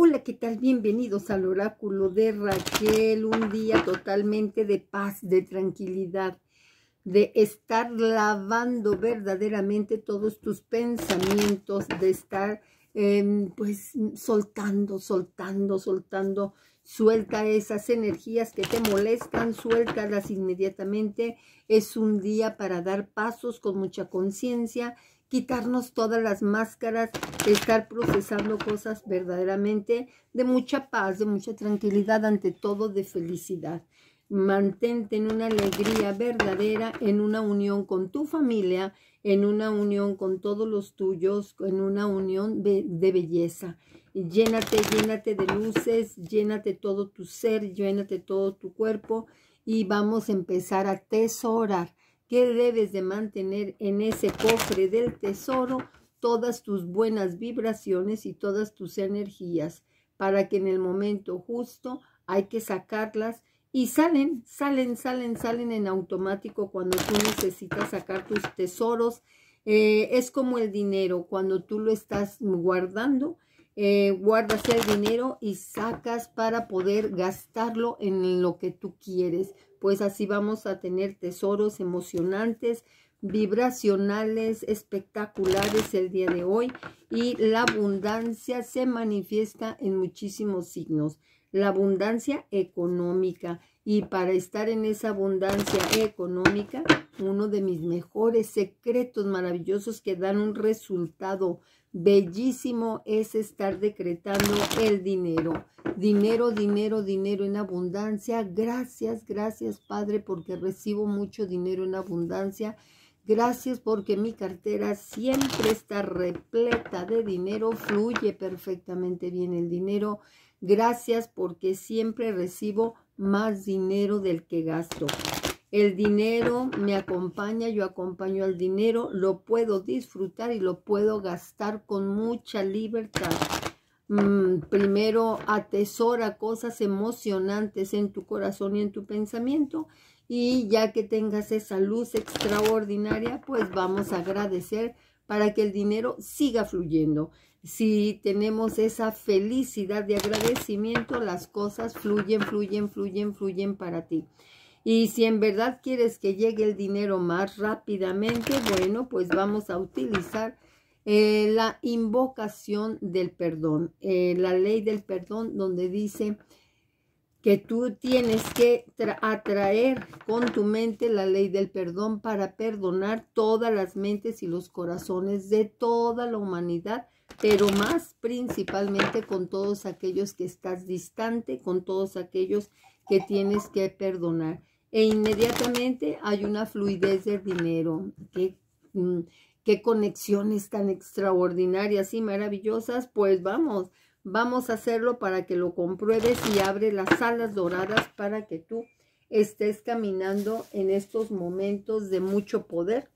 Hola, ¿qué tal? Bienvenidos al oráculo de Raquel, un día totalmente de paz, de tranquilidad, de estar lavando verdaderamente todos tus pensamientos, de estar em, pues soltando, soltando, soltando, suelta esas energías que te molestan, suéltalas inmediatamente, es un día para dar pasos con mucha conciencia, quitarnos todas las máscaras, estar procesando cosas verdaderamente de mucha paz, de mucha tranquilidad, ante todo de felicidad. Mantente en una alegría verdadera, en una unión con tu familia, en una unión con todos los tuyos, en una unión de, belleza. Llénate, llénate de luces, llénate todo tu ser, llénate todo tu cuerpo y vamos a empezar a tesorar que debes de mantener en ese cofre del tesoro todas tus buenas vibraciones y todas tus energías, para que en el momento justo hay que sacarlas y salen, salen, salen, salen en automático cuando tú necesitas sacar tus tesoros. Eh, es como el dinero, cuando tú lo estás guardando, eh, guardas el dinero y sacas para poder gastarlo en lo que tú quieres pues así vamos a tener tesoros emocionantes, vibracionales, espectaculares el día de hoy y la abundancia se manifiesta en muchísimos signos. La abundancia económica y para estar en esa abundancia económica uno de mis mejores secretos maravillosos que dan un resultado bellísimo es estar decretando el dinero. Dinero, dinero, dinero en abundancia. Gracias, gracias Padre porque recibo mucho dinero en abundancia. Gracias porque mi cartera siempre está repleta de dinero, fluye perfectamente bien el dinero. Gracias porque siempre recibo más dinero del que gasto. El dinero me acompaña, yo acompaño al dinero, lo puedo disfrutar y lo puedo gastar con mucha libertad. Mm, primero atesora cosas emocionantes en tu corazón y en tu pensamiento y ya que tengas esa luz extraordinaria, pues vamos a agradecer para que el dinero siga fluyendo. Si tenemos esa felicidad de agradecimiento, las cosas fluyen, fluyen, fluyen, fluyen para ti. Y si en verdad quieres que llegue el dinero más rápidamente, bueno, pues vamos a utilizar eh, la invocación del perdón, eh, la ley del perdón donde dice que tú tienes que atraer con tu mente la ley del perdón para perdonar todas las mentes y los corazones de toda la humanidad, pero más principalmente con todos aquellos que estás distante, con todos aquellos que tienes que perdonar e inmediatamente hay una fluidez del dinero. ¿Qué, mm, qué conexiones tan extraordinarias y maravillosas? Pues vamos, vamos a hacerlo para que lo compruebes y abre las alas doradas para que tú estés caminando en estos momentos de mucho poder,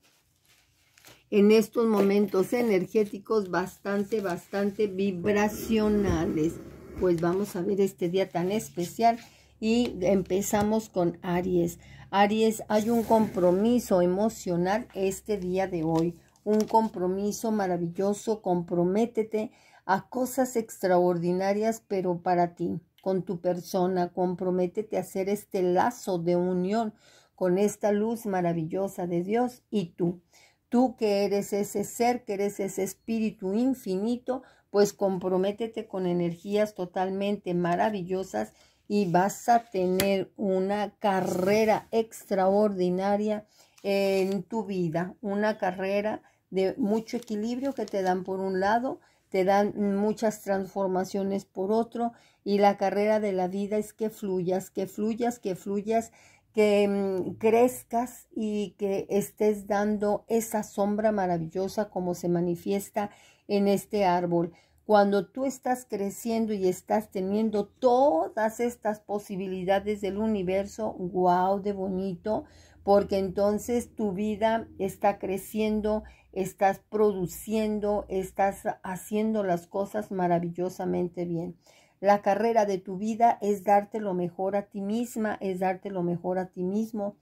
en estos momentos energéticos bastante, bastante vibracionales. Pues vamos a ver este día tan especial y empezamos con Aries. Aries, hay un compromiso emocional este día de hoy, un compromiso maravilloso, comprométete a cosas extraordinarias, pero para ti, con tu persona, comprométete a hacer este lazo de unión con esta luz maravillosa de Dios y tú. Tú que eres ese ser, que eres ese espíritu infinito, pues comprométete con energías totalmente maravillosas y vas a tener una carrera extraordinaria en tu vida, una carrera de mucho equilibrio que te dan por un lado, te dan muchas transformaciones por otro y la carrera de la vida es que fluyas, que fluyas, que fluyas, que mm, crezcas y que estés dando esa sombra maravillosa como se manifiesta en este árbol cuando tú estás creciendo y estás teniendo todas estas posibilidades del universo, wow, de bonito, porque entonces tu vida está creciendo, estás produciendo, estás haciendo las cosas maravillosamente bien. La carrera de tu vida es darte lo mejor a ti misma, es darte lo mejor a ti mismo.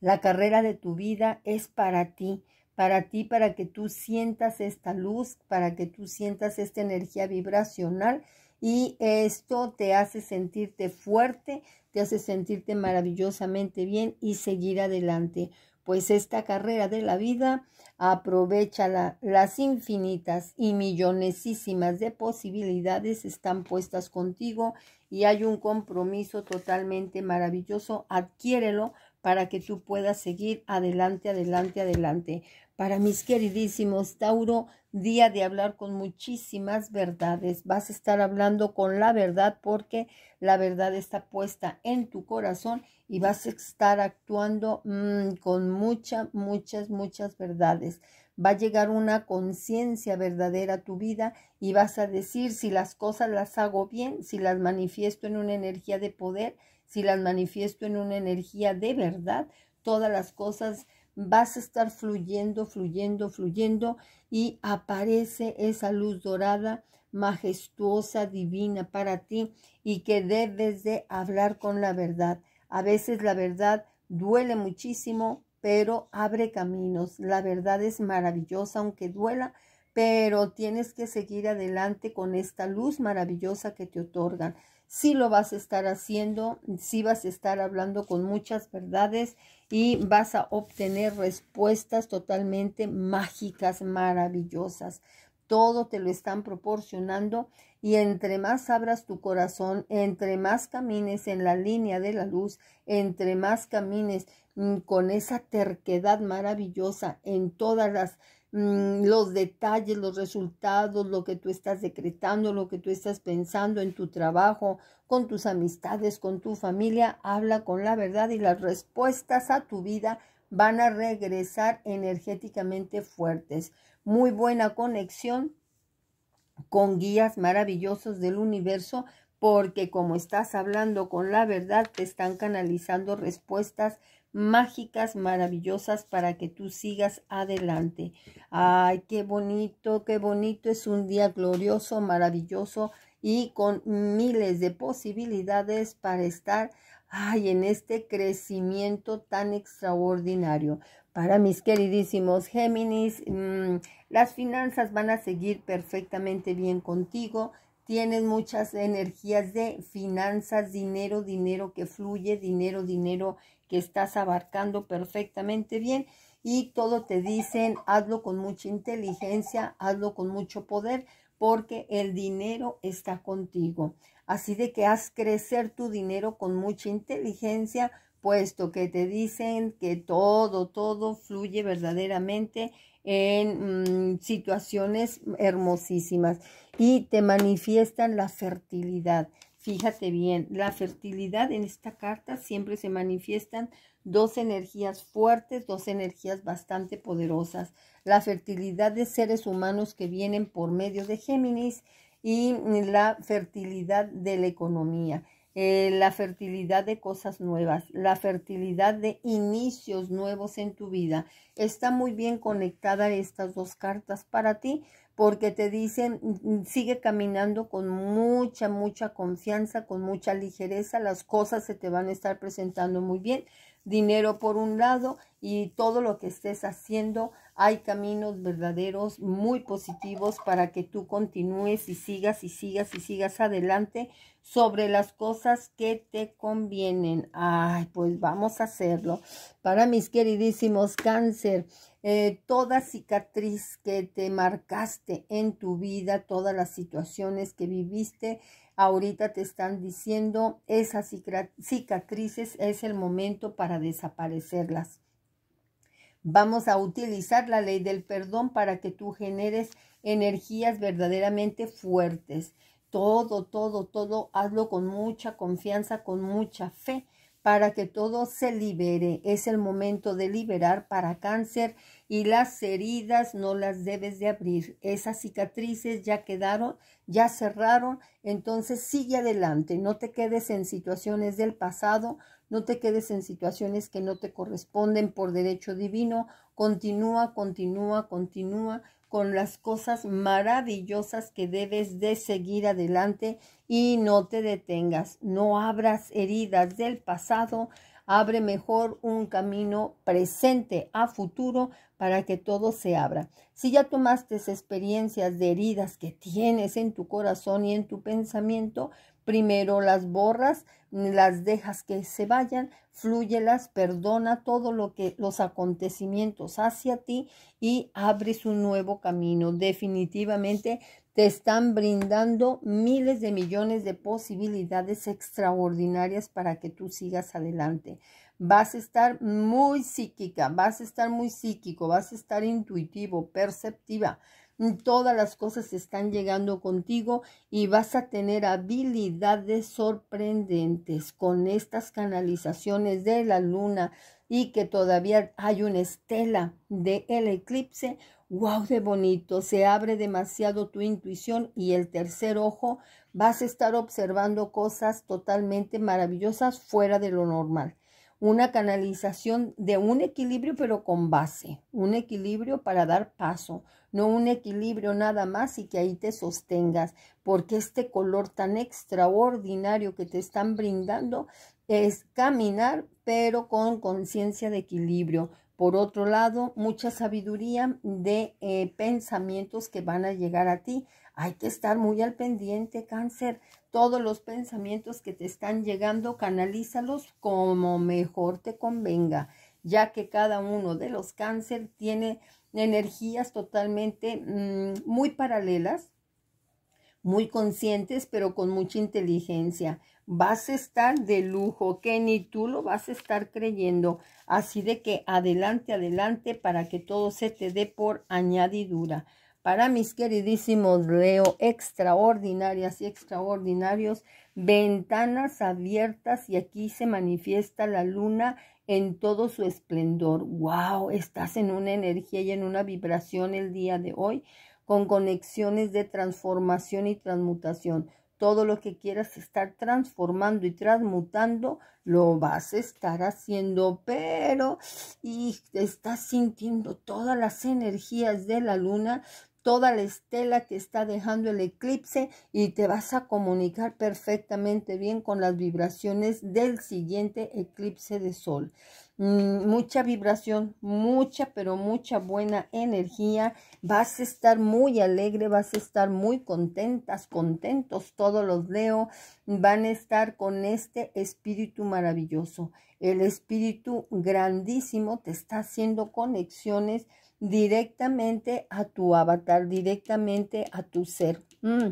La carrera de tu vida es para ti para ti, para que tú sientas esta luz, para que tú sientas esta energía vibracional y esto te hace sentirte fuerte, te hace sentirte maravillosamente bien y seguir adelante. Pues esta carrera de la vida, aprovecha las infinitas y millonesísimas de posibilidades están puestas contigo y hay un compromiso totalmente maravilloso, adquiérelo para que tú puedas seguir adelante, adelante, adelante. Para mis queridísimos Tauro, día de hablar con muchísimas verdades. Vas a estar hablando con la verdad porque la verdad está puesta en tu corazón y vas a estar actuando mm, con muchas, muchas, muchas verdades. Va a llegar una conciencia verdadera a tu vida y vas a decir si las cosas las hago bien, si las manifiesto en una energía de poder, si las manifiesto en una energía de verdad, todas las cosas vas a estar fluyendo, fluyendo, fluyendo y aparece esa luz dorada, majestuosa, divina para ti y que debes de hablar con la verdad. A veces la verdad duele muchísimo, pero abre caminos. La verdad es maravillosa, aunque duela, pero tienes que seguir adelante con esta luz maravillosa que te otorgan sí lo vas a estar haciendo, sí vas a estar hablando con muchas verdades y vas a obtener respuestas totalmente mágicas, maravillosas. Todo te lo están proporcionando y entre más abras tu corazón, entre más camines en la línea de la luz, entre más camines mm, con esa terquedad maravillosa en todas las Mm, los detalles, los resultados, lo que tú estás decretando, lo que tú estás pensando en tu trabajo, con tus amistades, con tu familia. Habla con la verdad y las respuestas a tu vida van a regresar energéticamente fuertes. Muy buena conexión con guías maravillosos del universo porque como estás hablando con la verdad, te están canalizando respuestas mágicas, maravillosas para que tú sigas adelante. Ay, qué bonito, qué bonito. Es un día glorioso, maravilloso y con miles de posibilidades para estar ay, en este crecimiento tan extraordinario. Para mis queridísimos Géminis, mm, las finanzas van a seguir perfectamente bien contigo. Tienes muchas energías de finanzas, dinero, dinero que fluye, dinero, dinero que estás abarcando perfectamente bien y todo te dicen, hazlo con mucha inteligencia, hazlo con mucho poder, porque el dinero está contigo. Así de que haz crecer tu dinero con mucha inteligencia, puesto que te dicen que todo, todo fluye verdaderamente en mm, situaciones hermosísimas y te manifiestan la fertilidad. Fíjate bien, la fertilidad en esta carta siempre se manifiestan dos energías fuertes, dos energías bastante poderosas. La fertilidad de seres humanos que vienen por medio de Géminis y la fertilidad de la economía. Eh, la fertilidad de cosas nuevas, la fertilidad de inicios nuevos en tu vida. Está muy bien conectada estas dos cartas para ti porque te dicen, mm, sigue caminando con mucha, mucha confianza, con mucha ligereza, las cosas se te van a estar presentando muy bien, dinero por un lado y todo lo que estés haciendo hay caminos verdaderos muy positivos para que tú continúes y sigas y sigas y sigas adelante sobre las cosas que te convienen. Ay, pues vamos a hacerlo. Para mis queridísimos cáncer, eh, toda cicatriz que te marcaste en tu vida, todas las situaciones que viviste, ahorita te están diciendo esas cicatrices es el momento para desaparecerlas. Vamos a utilizar la ley del perdón para que tú generes energías verdaderamente fuertes. Todo, todo, todo, hazlo con mucha confianza, con mucha fe, para que todo se libere. Es el momento de liberar para cáncer y las heridas no las debes de abrir. Esas cicatrices ya quedaron, ya cerraron, entonces sigue adelante, no te quedes en situaciones del pasado no te quedes en situaciones que no te corresponden por derecho divino, continúa, continúa, continúa con las cosas maravillosas que debes de seguir adelante y no te detengas, no abras heridas del pasado, abre mejor un camino presente a futuro para que todo se abra. Si ya tomaste experiencias de heridas que tienes en tu corazón y en tu pensamiento, Primero las borras, las dejas que se vayan, las, perdona todo lo que los acontecimientos hacia ti y abres un nuevo camino. Definitivamente te están brindando miles de millones de posibilidades extraordinarias para que tú sigas adelante. Vas a estar muy psíquica, vas a estar muy psíquico, vas a estar intuitivo, perceptiva. Todas las cosas están llegando contigo y vas a tener habilidades sorprendentes con estas canalizaciones de la luna y que todavía hay una estela de el eclipse. ¡Wow! De bonito. Se abre demasiado tu intuición y el tercer ojo. Vas a estar observando cosas totalmente maravillosas fuera de lo normal una canalización de un equilibrio, pero con base, un equilibrio para dar paso, no un equilibrio nada más y que ahí te sostengas, porque este color tan extraordinario que te están brindando es caminar, pero con conciencia de equilibrio. Por otro lado, mucha sabiduría de eh, pensamientos que van a llegar a ti. Hay que estar muy al pendiente, cáncer. Todos los pensamientos que te están llegando, canalízalos como mejor te convenga, ya que cada uno de los cáncer tiene energías totalmente mm, muy paralelas, muy conscientes, pero con mucha inteligencia. Vas a estar de lujo, que ni tú lo vas a estar creyendo. Así de que adelante, adelante, para que todo se te dé por añadidura. Para mis queridísimos Leo, extraordinarias y extraordinarios, ventanas abiertas y aquí se manifiesta la luna en todo su esplendor. ¡Wow! Estás en una energía y en una vibración el día de hoy con conexiones de transformación y transmutación. Todo lo que quieras estar transformando y transmutando, lo vas a estar haciendo, pero y estás sintiendo todas las energías de la luna toda la estela que está dejando el eclipse y te vas a comunicar perfectamente bien con las vibraciones del siguiente eclipse de sol. Mm, mucha vibración, mucha, pero mucha buena energía. Vas a estar muy alegre, vas a estar muy contentas, contentos todos los Leo. Van a estar con este espíritu maravilloso. El espíritu grandísimo te está haciendo conexiones directamente a tu avatar, directamente a tu ser. Mm.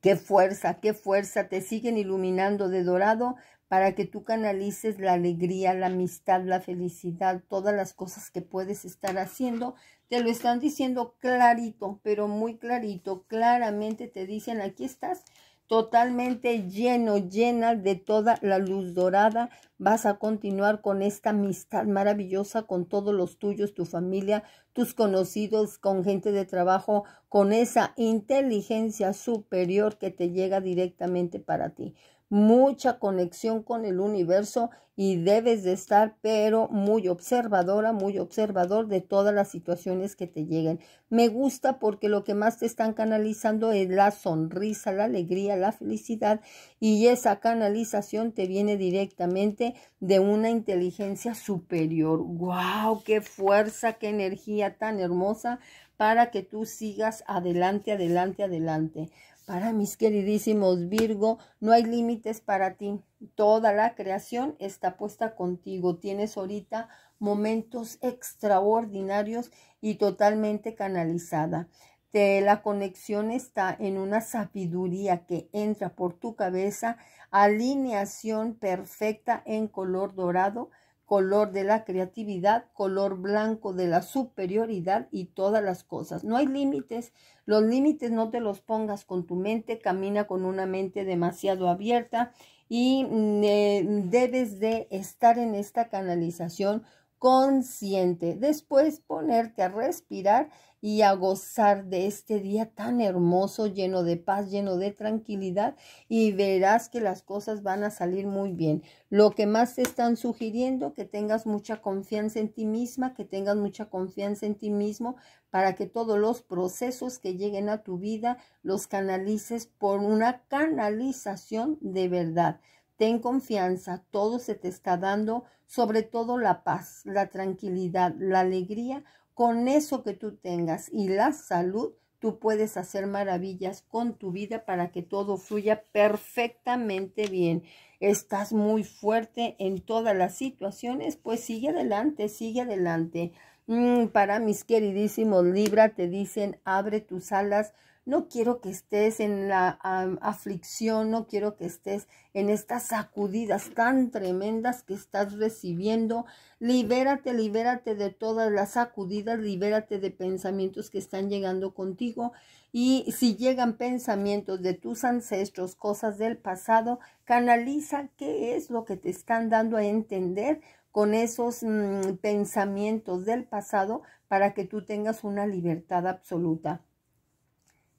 Qué fuerza, qué fuerza, te siguen iluminando de dorado para que tú canalices la alegría, la amistad, la felicidad, todas las cosas que puedes estar haciendo. Te lo están diciendo clarito, pero muy clarito, claramente te dicen, aquí estás totalmente lleno, llena de toda la luz dorada. Vas a continuar con esta amistad maravillosa con todos los tuyos, tu familia, tus conocidos, con gente de trabajo, con esa inteligencia superior que te llega directamente para ti mucha conexión con el universo y debes de estar, pero muy observadora, muy observador de todas las situaciones que te lleguen. Me gusta porque lo que más te están canalizando es la sonrisa, la alegría, la felicidad y esa canalización te viene directamente de una inteligencia superior. ¡Wow! ¡Qué fuerza, qué energía tan hermosa! para que tú sigas adelante, adelante, adelante. Para mis queridísimos Virgo, no hay límites para ti. Toda la creación está puesta contigo. Tienes ahorita momentos extraordinarios y totalmente canalizada. Te, la conexión está en una sabiduría que entra por tu cabeza, alineación perfecta en color dorado color de la creatividad, color blanco de la superioridad y todas las cosas. No hay límites, los límites no te los pongas con tu mente, camina con una mente demasiado abierta y mm, eh, debes de estar en esta canalización consciente. Después ponerte a respirar y a gozar de este día tan hermoso, lleno de paz, lleno de tranquilidad y verás que las cosas van a salir muy bien. Lo que más te están sugiriendo, que tengas mucha confianza en ti misma, que tengas mucha confianza en ti mismo para que todos los procesos que lleguen a tu vida los canalices por una canalización de verdad. Ten confianza, todo se te está dando, sobre todo la paz, la tranquilidad, la alegría. Con eso que tú tengas y la salud, tú puedes hacer maravillas con tu vida para que todo fluya perfectamente bien. Estás muy fuerte en todas las situaciones, pues sigue adelante, sigue adelante. Mm, para mis queridísimos Libra, te dicen, abre tus alas no quiero que estés en la aflicción, no quiero que estés en estas sacudidas tan tremendas que estás recibiendo. Libérate, libérate de todas las sacudidas, libérate de pensamientos que están llegando contigo. Y si llegan pensamientos de tus ancestros, cosas del pasado, canaliza qué es lo que te están dando a entender con esos mm, pensamientos del pasado para que tú tengas una libertad absoluta.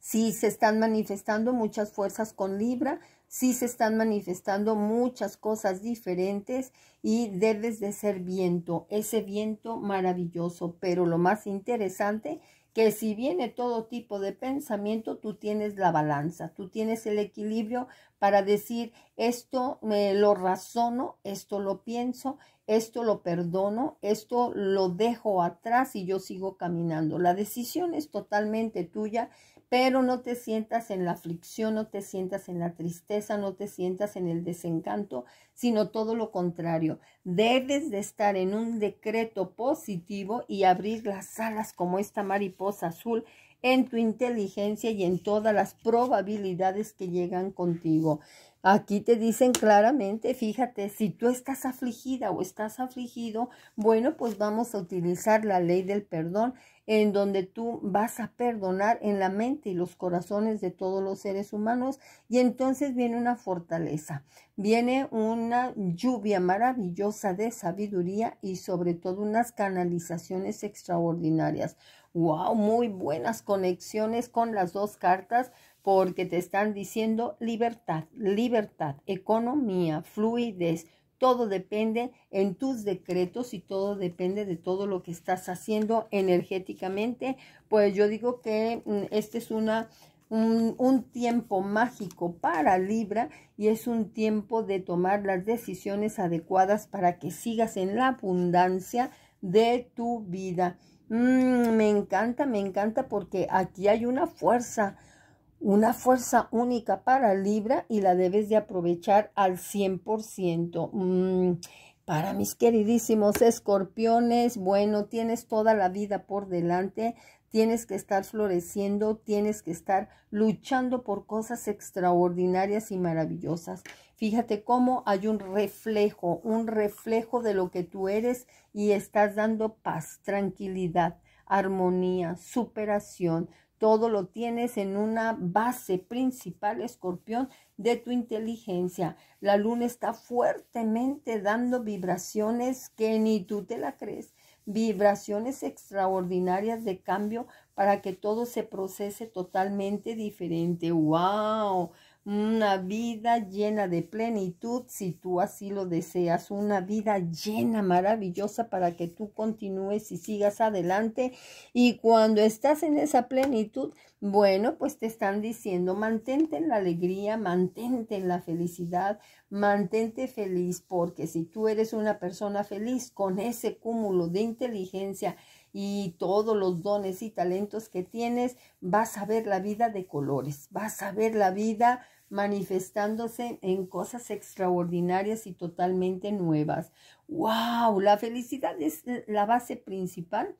Sí se están manifestando muchas fuerzas con Libra, sí se están manifestando muchas cosas diferentes y debes de ser viento, ese viento maravilloso, pero lo más interesante que si viene todo tipo de pensamiento, tú tienes la balanza, tú tienes el equilibrio para decir, esto me lo razono, esto lo pienso, esto lo perdono, esto lo dejo atrás y yo sigo caminando. La decisión es totalmente tuya pero no te sientas en la aflicción, no te sientas en la tristeza, no te sientas en el desencanto, sino todo lo contrario. Debes de estar en un decreto positivo y abrir las alas como esta mariposa azul en tu inteligencia y en todas las probabilidades que llegan contigo. Aquí te dicen claramente, fíjate, si tú estás afligida o estás afligido, bueno, pues vamos a utilizar la ley del perdón en donde tú vas a perdonar en la mente y los corazones de todos los seres humanos y entonces viene una fortaleza, viene una lluvia maravillosa de sabiduría y sobre todo unas canalizaciones extraordinarias. ¡Wow! Muy buenas conexiones con las dos cartas porque te están diciendo libertad, libertad, economía, fluidez, todo depende en tus decretos y todo depende de todo lo que estás haciendo energéticamente. Pues yo digo que mm, este es una un, tiempo mágico para Libra y es un tiempo de tomar las decisiones adecuadas para que sigas en la abundancia de tu vida. Mm, me encanta, me encanta porque aquí hay una fuerza, una fuerza única para Libra y la debes de aprovechar al 100%. Mm, para mis queridísimos escorpiones, bueno, tienes toda la vida por delante, tienes que estar floreciendo, tienes que estar luchando por cosas extraordinarias y maravillosas. Fíjate cómo hay un reflejo, un reflejo de lo que tú eres y estás dando paz, tranquilidad, armonía, superación, todo lo tienes en una base principal, escorpión, de tu inteligencia. La luna está fuertemente dando vibraciones que ni tú te la crees, vibraciones extraordinarias de cambio para que todo se procese totalmente diferente. ¡Wow! una vida llena de plenitud si tú así lo deseas, una vida llena, maravillosa para que tú continúes y sigas adelante. Y cuando estás en esa plenitud, bueno, pues te están diciendo, mantente en la alegría, mantente en la felicidad, mantente feliz, porque si tú eres una persona feliz con ese cúmulo de inteligencia, y todos los dones y talentos que tienes, vas a ver la vida de colores, vas a ver la vida manifestándose en cosas extraordinarias y totalmente nuevas. ¡Wow! La felicidad es la base principal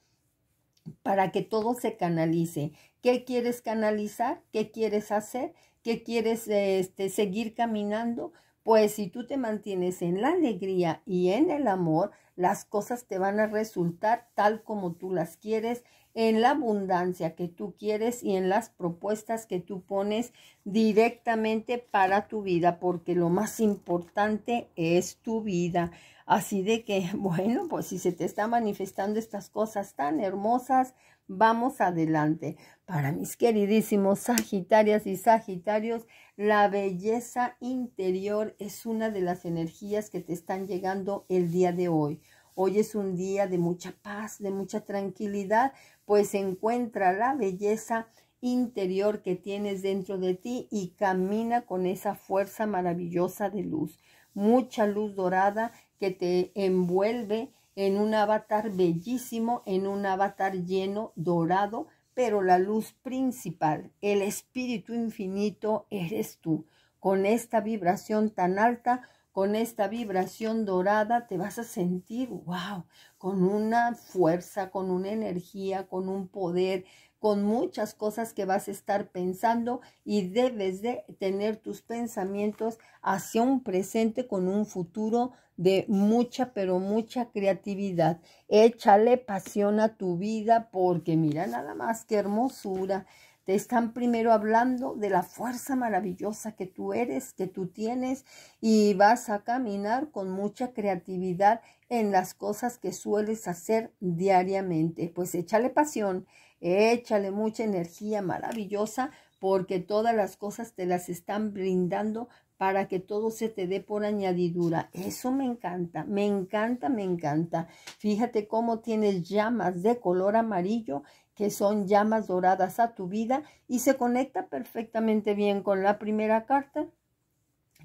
para que todo se canalice. ¿Qué quieres canalizar? ¿Qué quieres hacer? ¿Qué quieres este, seguir caminando? Pues si tú te mantienes en la alegría y en el amor, las cosas te van a resultar tal como tú las quieres en la abundancia que tú quieres y en las propuestas que tú pones directamente para tu vida, porque lo más importante es tu vida. Así de que, bueno, pues si se te están manifestando estas cosas tan hermosas, vamos adelante. Para mis queridísimos Sagitarias y Sagitarios, la belleza interior es una de las energías que te están llegando el día de hoy. Hoy es un día de mucha paz, de mucha tranquilidad, pues encuentra la belleza interior que tienes dentro de ti y camina con esa fuerza maravillosa de luz, mucha luz dorada que te envuelve en un avatar bellísimo, en un avatar lleno, dorado, pero la luz principal, el espíritu infinito, eres tú. Con esta vibración tan alta, con esta vibración dorada te vas a sentir, wow, con una fuerza, con una energía, con un poder, con muchas cosas que vas a estar pensando y debes de tener tus pensamientos hacia un presente con un futuro de mucha, pero mucha creatividad. Échale pasión a tu vida porque mira nada más qué hermosura. Te están primero hablando de la fuerza maravillosa que tú eres, que tú tienes y vas a caminar con mucha creatividad en las cosas que sueles hacer diariamente. Pues échale pasión, échale mucha energía maravillosa porque todas las cosas te las están brindando para que todo se te dé por añadidura. Eso me encanta, me encanta, me encanta. Fíjate cómo tienes llamas de color amarillo que son llamas doradas a tu vida y se conecta perfectamente bien con la primera carta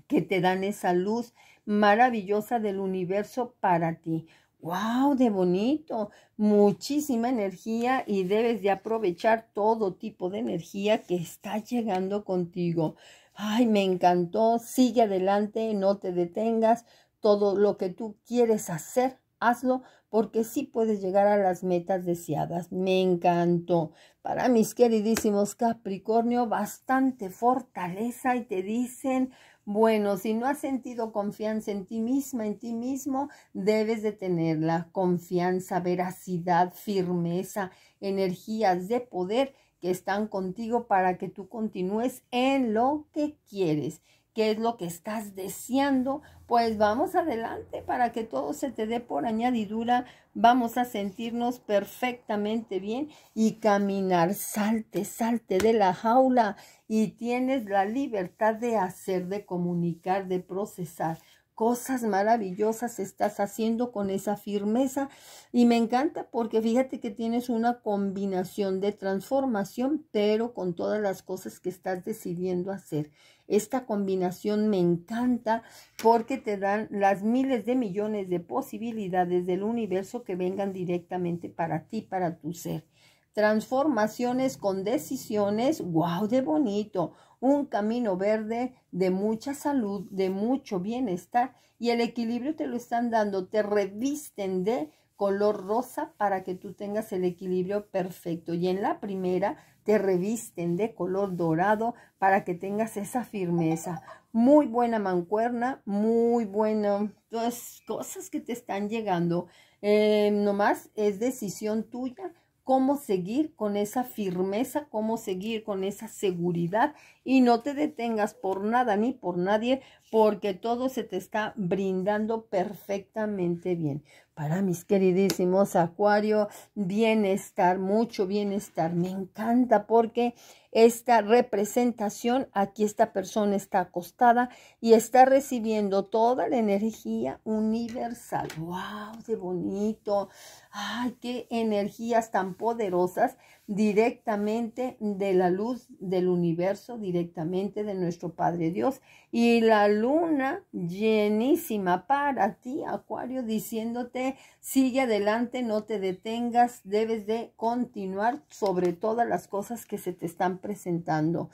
que te dan esa luz maravillosa del universo para ti. ¡Wow! ¡De bonito! Muchísima energía y debes de aprovechar todo tipo de energía que está llegando contigo. ¡Ay, me encantó! Sigue adelante, no te detengas. Todo lo que tú quieres hacer, hazlo porque sí puedes llegar a las metas deseadas. Me encantó. Para mis queridísimos Capricornio, bastante fortaleza y te dicen, bueno, si no has sentido confianza en ti misma, en ti mismo, debes de tenerla. Confianza, veracidad, firmeza, energías de poder que están contigo para que tú continúes en lo que quieres es lo que estás deseando, pues vamos adelante para que todo se te dé por añadidura, vamos a sentirnos perfectamente bien y caminar, salte, salte de la jaula y tienes la libertad de hacer, de comunicar, de procesar cosas maravillosas estás haciendo con esa firmeza y me encanta porque fíjate que tienes una combinación de transformación pero con todas las cosas que estás decidiendo hacer esta combinación me encanta porque te dan las miles de millones de posibilidades del universo que vengan directamente para ti, para tu ser. Transformaciones con decisiones, wow, de bonito. Un camino verde de mucha salud, de mucho bienestar y el equilibrio te lo están dando, te revisten de color rosa para que tú tengas el equilibrio perfecto. Y en la primera te revisten de color dorado para que tengas esa firmeza. Muy buena mancuerna, muy buena, todas pues, cosas que te están llegando. Em, no nomás es decisión tuya cómo seguir con esa firmeza, cómo seguir con esa seguridad y no te detengas por nada ni por nadie, porque todo se te está brindando perfectamente bien. Para mis queridísimos Acuario, bienestar, mucho bienestar. Me encanta porque esta representación, aquí esta persona está acostada y está recibiendo toda la energía universal. ¡Wow! ¡Qué bonito! ¡Ay, qué energías tan poderosas! directamente de la luz del universo, directamente de nuestro Padre Dios. Y la luna llenísima para ti, Acuario, diciéndote, sigue adelante, no te detengas, debes de continuar sobre todas las cosas que se te están presentando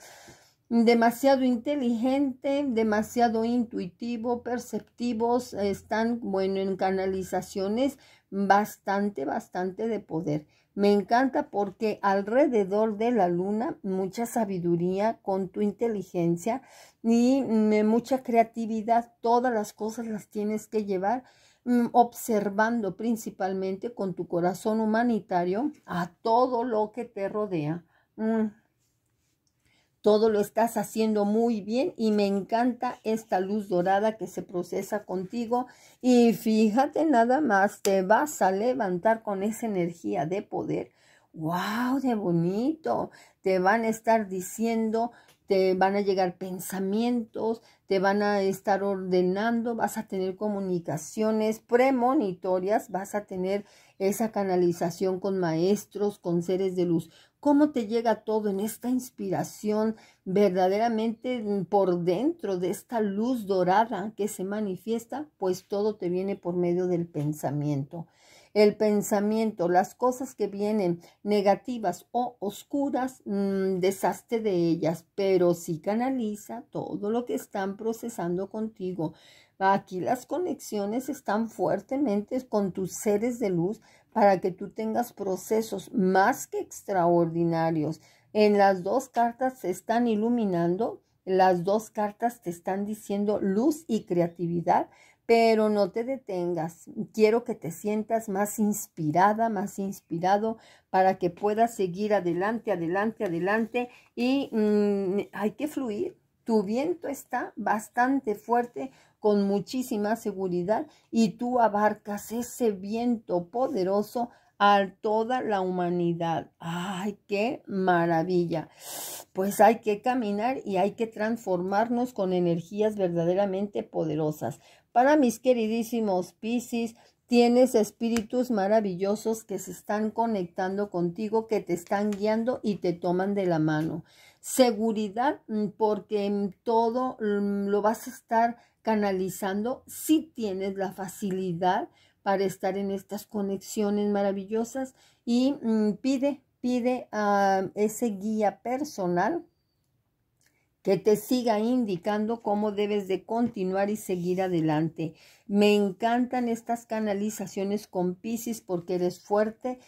demasiado inteligente, demasiado intuitivo, perceptivos, están, bueno, en canalizaciones bastante, bastante de poder. Me encanta porque alrededor de la luna mucha sabiduría con tu inteligencia y mm, mucha creatividad, todas las cosas las tienes que llevar mm, observando principalmente con tu corazón humanitario a todo lo que te rodea. Mm. Todo lo estás haciendo muy bien y me encanta esta luz dorada que se procesa contigo. Y fíjate nada más, te vas a levantar con esa energía de poder. ¡Wow! ¡De bonito! Te van a estar diciendo, te van a llegar pensamientos, te van a estar ordenando, vas a tener comunicaciones premonitorias, vas a tener esa canalización con maestros, con seres de luz cómo te llega todo en esta inspiración verdaderamente mm, por dentro de esta luz dorada que se manifiesta, pues todo te viene por medio del pensamiento. El pensamiento, las cosas que vienen negativas o oscuras, mm, deshazte de ellas, pero sí canaliza todo lo que están procesando contigo. Aquí las conexiones están fuertemente con tus seres de luz para que tú tengas procesos más que extraordinarios. En las dos cartas se están iluminando, las dos cartas te están diciendo luz y creatividad, pero no te detengas. Quiero que te sientas más inspirada, más inspirado para que puedas seguir adelante, adelante, adelante y mm, hay que fluir. Tu viento está bastante fuerte, con muchísima seguridad y tú abarcas ese viento poderoso a toda la humanidad. ¡Ay, qué maravilla! Pues hay que caminar y hay que transformarnos con energías verdaderamente poderosas. Para mis queridísimos Piscis, tienes espíritus maravillosos que se están conectando contigo, que te están guiando y te toman de la mano. Seguridad mm, porque en todo mm, lo vas a estar canalizando, si tienes la facilidad para estar en estas conexiones maravillosas y mm, pide, pide a ese guía personal que te siga indicando cómo debes de continuar y seguir adelante. Me encantan estas canalizaciones con Pisces porque eres fuerte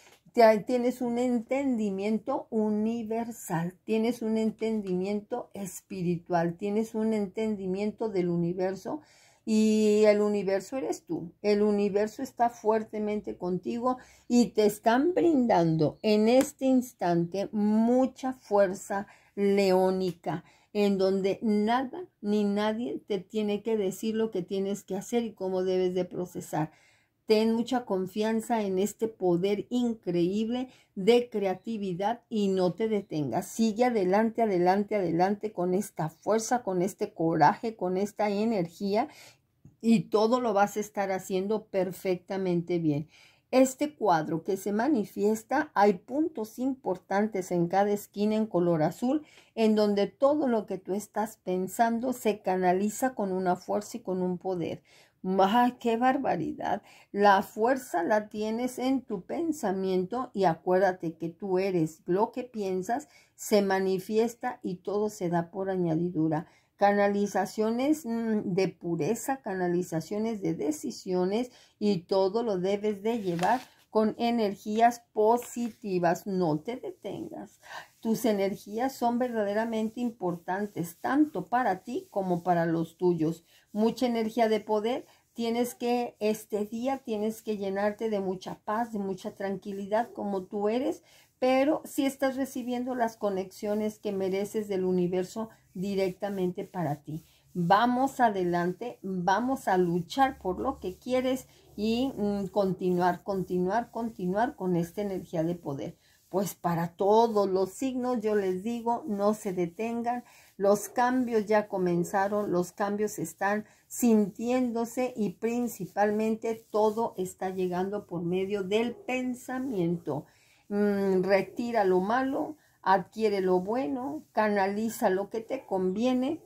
tienes un entendimiento universal, tienes un entendimiento espiritual, tienes un entendimiento del universo y el universo eres tú. El universo está fuertemente contigo y te están brindando en este instante mucha fuerza leónica en donde nada ni nadie te tiene que decir lo que tienes que hacer y cómo debes de procesar Ten mucha confianza en este poder increíble de creatividad y no te detengas. Sigue adelante, adelante, adelante con esta fuerza, con este coraje, con esta energía y todo lo vas a estar haciendo perfectamente bien. Este cuadro que se manifiesta, hay puntos importantes en cada esquina en color azul, en donde todo lo que tú estás pensando se canaliza con una fuerza y con un poder qué barbaridad! La fuerza la tienes en tu pensamiento y acuérdate que tú eres lo que piensas, se manifiesta y todo se da por añadidura. Canalizaciones mm, de pureza, canalizaciones de decisiones y todo lo debes de llevar con energías positivas. No te detengas. Tus energías son verdaderamente importantes, tanto para ti como para los tuyos. Mucha energía de poder. Tienes que, este día tienes que llenarte de mucha paz, de mucha tranquilidad como tú eres, pero si estás recibiendo las conexiones que mereces del universo directamente para ti. Vamos adelante, vamos a luchar por lo que quieres y mm, continuar, continuar, continuar con esta energía de poder pues para todos los signos yo les digo, no se detengan, los cambios ya comenzaron, los cambios están sintiéndose y principalmente todo está llegando por medio del pensamiento. Mm, retira lo malo, adquiere lo bueno, canaliza lo que te conviene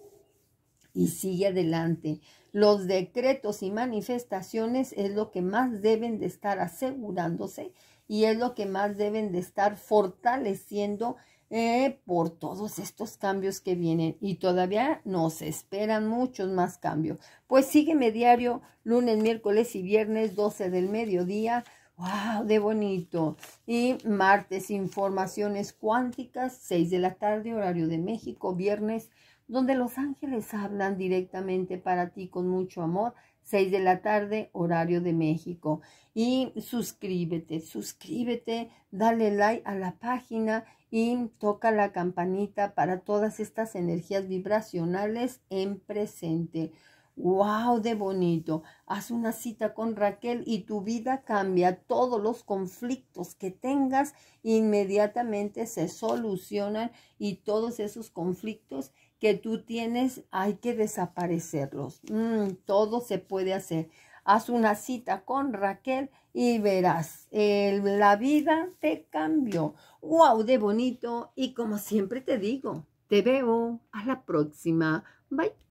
y sigue adelante. Los decretos y manifestaciones es lo que más deben de estar asegurándose y es lo que más deben de estar fortaleciendo eh, por todos estos cambios que vienen y todavía nos esperan muchos más cambios. Pues sígueme diario, lunes, miércoles y viernes, 12 del mediodía. ¡Wow! ¡De bonito! Y martes, informaciones cuánticas, 6 de la tarde, horario de México, viernes, donde los ángeles hablan directamente para ti con mucho amor 6 de la tarde, horario de México. Y suscríbete, suscríbete, dale like a la página y toca la campanita para todas estas energías vibracionales en presente. ¡Wow! ¡De bonito! Haz una cita con Raquel y tu vida cambia. Todos los conflictos que tengas inmediatamente se solucionan y todos esos conflictos que tú tienes, hay que desaparecerlos. Mm, todo se puede hacer. Haz una cita con Raquel y verás, la vida te cambió. ¡Wow! De bonito. Y como siempre te digo, te veo. A la próxima. Bye.